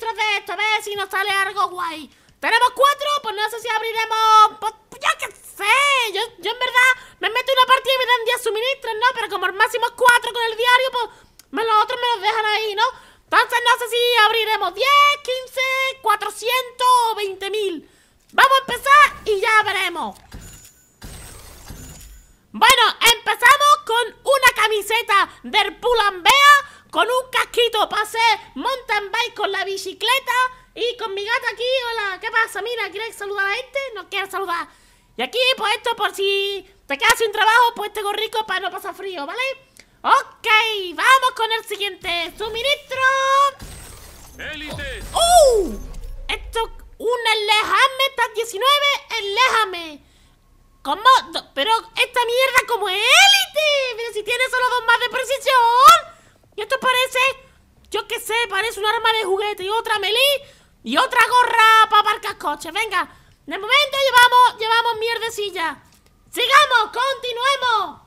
de esto, a ver si nos sale algo guay. Tenemos cuatro, pues no sé si abriremos... Pues, pues yo qué sé, yo, en verdad me meto una partida y me dan 10 suministros, ¿no? Pero como el máximo es cuatro con el diario, pues los otros me los dejan ahí, ¿no? Entonces no sé si abriremos 10, 15, 400 o 20 mil. Vamos a empezar y ya veremos. Bueno, empezamos con una camiseta del Pulambea con un casquito, pasé mountain bike con la bicicleta y con mi gata aquí, hola, ¿qué pasa? Mira, ¿quieres saludar a este? No quiero saludar. Y aquí, pues esto por si te quedas sin trabajo, pues tengo este rico para no pasar frío, ¿vale? Ok, vamos con el siguiente suministro. ¡Elite! ¡Uh! Esto, un enlejame, está 19, enlejame. ¿Cómo? Pero esta mierda como ¡Elite! Mira, si tiene solo dos más de precisión. ¿Y esto parece? Yo qué sé, parece un arma de juguete y otra melí y otra gorra para aparcar coches. Venga, de momento llevamos, llevamos mierdecilla. ¡Sigamos! ¡Continuemos!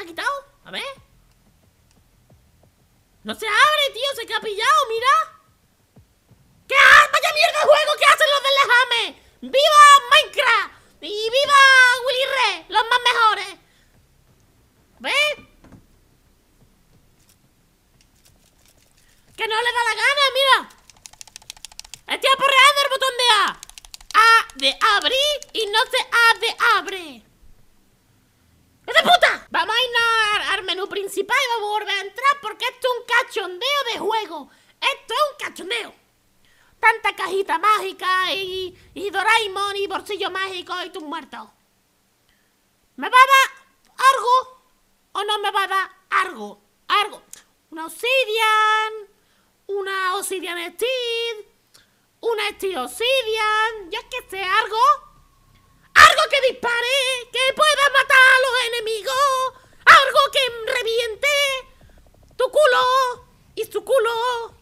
ha quitado? A ver. No se abre, tío, se ha pillado, mira. Tanta cajita mágica y, y Doraemon y bolsillo mágico y tú muerto. ¿Me va a dar algo o no me va a dar algo? Algo. Una Obsidian, una Obsidian steed, una steed Obsidian, ya que sé algo. Algo que dispare, que pueda matar a los enemigos, algo que reviente tu culo y su culo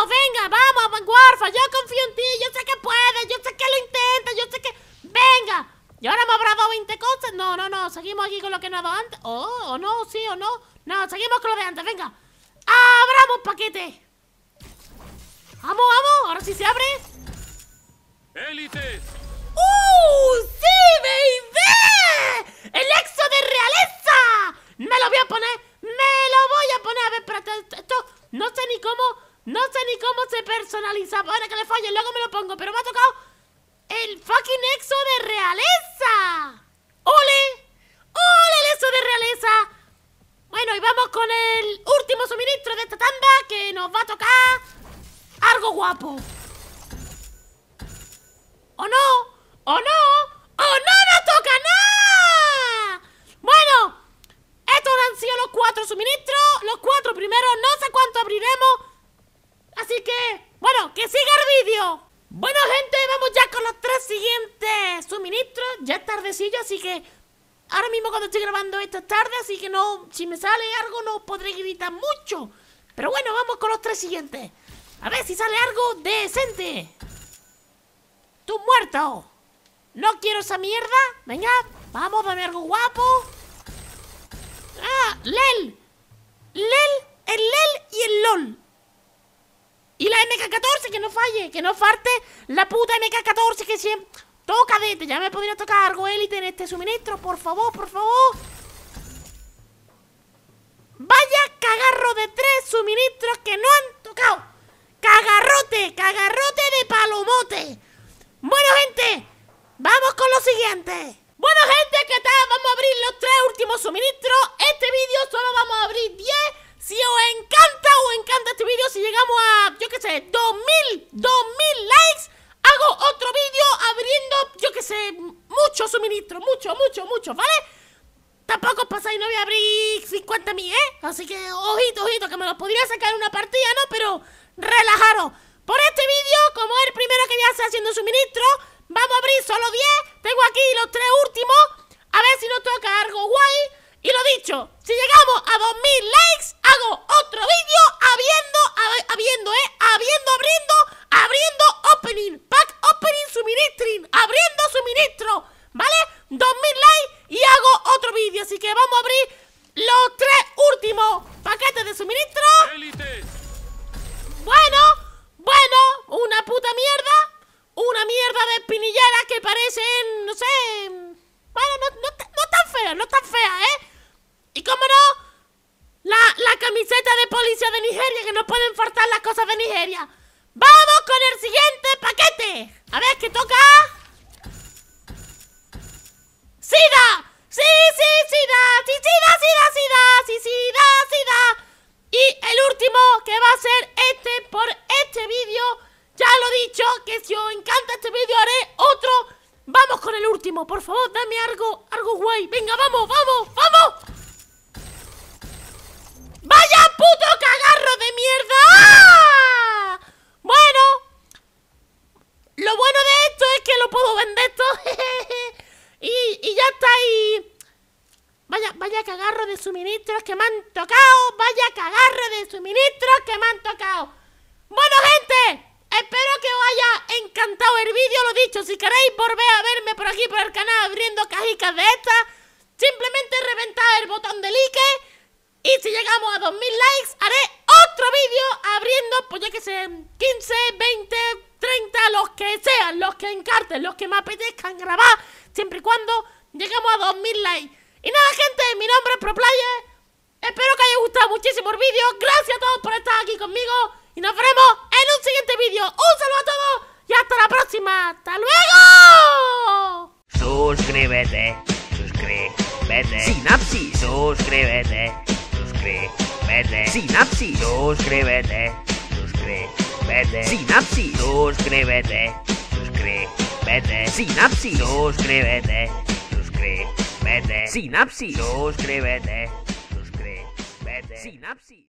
venga, vamos, Vanguarfa, yo confío en ti, yo sé que puedes, yo sé que lo intentas, yo sé que... ¡Venga! ¿Y ahora me habrá 20 cosas? No, no, no, seguimos aquí con lo que nos dado antes. Oh, o no, sí o no. No, seguimos con lo de antes, venga. ¡Abramos paquete! ¡Vamos, vamos! ¿Ahora sí se abre? ¡Élites! ¡Uh! ¡Sí, baby! ¡El exo de realeza! ¡Me lo voy a poner! ¡Me lo voy a poner! A ver, espérate, esto... No sé ni cómo... No sé ni cómo se personaliza Ahora que le falle, luego me lo pongo Pero me ha tocado el fucking exo de realeza ¡Ole! ¡Ole el exo de realeza! Bueno, y vamos con el último suministro de esta tanda Que nos va a tocar Algo guapo ¿O no? ¿O no? ¡O no nos toca nada! Bueno Estos han sido los cuatro suministros Los cuatro primeros No sé cuánto abriremos Así que, bueno, que siga el vídeo. Bueno, gente, vamos ya con los tres siguientes suministros. Ya es tardecillo, así que ahora mismo cuando estoy grabando esto es tarde, así que no, si me sale algo no podré gritar mucho. Pero bueno, vamos con los tres siguientes. A ver si sale algo decente. Tú muerto. No quiero esa mierda. Venga, vamos, ver algo guapo. 14 que no falle, que no falte la puta MK14 que siempre... Toca, de ya me podría tocar algo élite en este suministro, por favor, por favor. Vaya cagarro de tres suministros que no han tocado. Cagarrote, cagarrote de palomote. Bueno, gente, vamos con lo siguiente. Bueno, gente, ¿qué tal? Vamos a abrir los tres últimos suministros. Este vídeo solo vamos a abrir 10 si os encanta, o encanta este vídeo, si llegamos a, yo qué sé, 2000, 2000 likes, hago otro vídeo abriendo, yo qué sé, mucho suministro, mucho, mucho, mucho, ¿vale? Tampoco os pasáis, no voy a abrir 50.000, ¿eh? Así que, ojito, ojito, que me los podría sacar en una partida, ¿no? Pero relajaros. Por este vídeo, como es el primero que voy a hacer haciendo suministro, vamos a abrir solo 10. Tengo aquí los tres últimos. A ver si nos toca algo guay. Y lo dicho, si llegamos a 2.000 likes, hago otro vídeo habiendo, habiendo eh, habiendo, abriendo, abriendo opening, pack opening suministrin, abriendo suministro, ¿vale? 2000 likes y hago otro vídeo, así que vamos a abrir los tres últimos paquetes de suministro. Bueno, bueno, una puta mierda, una mierda de espinilleras que parecen, no sé, bueno, no, no, no tan fea, no tan fea, ¿eh? Y cómo no, la, la camiseta de policía de Nigeria, que no pueden faltar las cosas de Nigeria. ¡Vamos con el siguiente paquete! A ver, ¿qué toca? ¡Sida! ¡Sí, sí, sida! ¡Sí, sida, sida, sida! ¡Sí, sida, sida! Y el último que va a ser este por este vídeo. Ya lo he dicho, que si os encanta este vídeo haré otro. Vamos con el último, por favor, dame algo, algo guay. Venga, vamos, vamos, vamos. suministros que me han tocado, vaya cagarre de suministros que me han tocado. Bueno, gente, espero que os haya encantado el vídeo, lo dicho, si queréis volver a verme por aquí, por el canal, abriendo cajicas de estas, simplemente reventad el botón de like y si llegamos a 2000 likes, haré otro vídeo abriendo, pues ya que sean 15, 20, 30, los que sean, los que encarten, los que me apetezcan grabar, siempre y cuando lleguemos a 2000 likes. Y nada, gente, mi nombre es ProPlayer. Espero que haya gustado muchísimo el vídeo. Gracias a todos por estar aquí conmigo. Y nos veremos en un siguiente vídeo. Un saludo a todos y hasta la próxima. ¡Hasta luego! Suscríbete. Suscríbete. Sinapsis. Suscríbete. Suscríbete. Sinapsis. Suscríbete. Suscríbete. Sinapsis. Suscríbete. Suscríbete. Sinapsis. Suscríbete. Suscríbete. Vete. Sinapsis. Suscríbete. Suscríbete. Sinapsis.